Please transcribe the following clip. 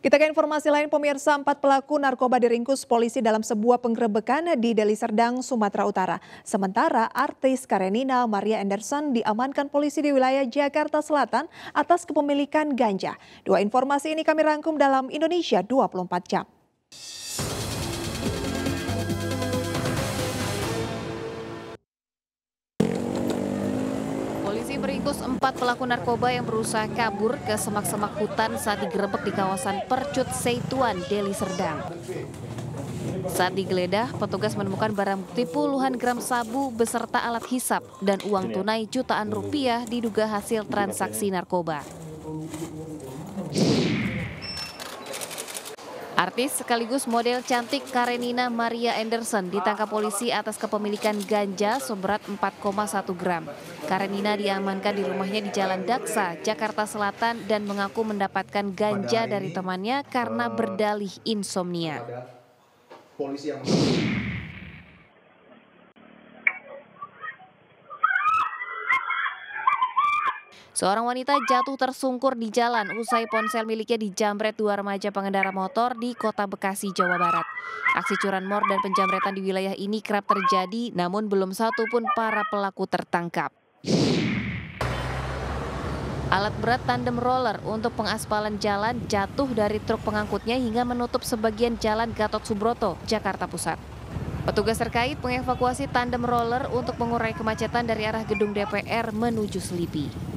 Kita ke informasi lain pemirsa, empat pelaku narkoba diringkus polisi dalam sebuah penggerebekan di Deli Serdang, Sumatera Utara. Sementara artis Karenina Maria Anderson diamankan polisi di wilayah Jakarta Selatan atas kepemilikan ganja. Dua informasi ini kami rangkum dalam Indonesia 24 jam. Polisi meringkus empat pelaku narkoba yang berusaha kabur ke semak-semak hutan saat digerebek di kawasan Percut Seituan, Deli Serdang. Saat digeledah, petugas menemukan barang bukti puluhan gram sabu beserta alat hisap dan uang tunai jutaan rupiah diduga hasil transaksi narkoba. Artis sekaligus model cantik Karenina Maria Anderson ditangkap polisi atas kepemilikan ganja seberat 4,1 gram. Karenina diamankan di rumahnya di Jalan Daksa, Jakarta Selatan dan mengaku mendapatkan ganja dari temannya karena eh, berdalih insomnia. Polisi yang Seorang wanita jatuh tersungkur di jalan usai ponsel miliknya dijamret dua remaja pengendara motor di kota Bekasi, Jawa Barat. Aksi curanmor dan penjamretan di wilayah ini kerap terjadi, namun belum satu pun para pelaku tertangkap. Alat berat tandem roller untuk pengaspalan jalan jatuh dari truk pengangkutnya hingga menutup sebagian jalan Gatot Subroto, Jakarta Pusat. Petugas terkait mengevakuasi tandem roller untuk mengurai kemacetan dari arah gedung DPR menuju Slipi.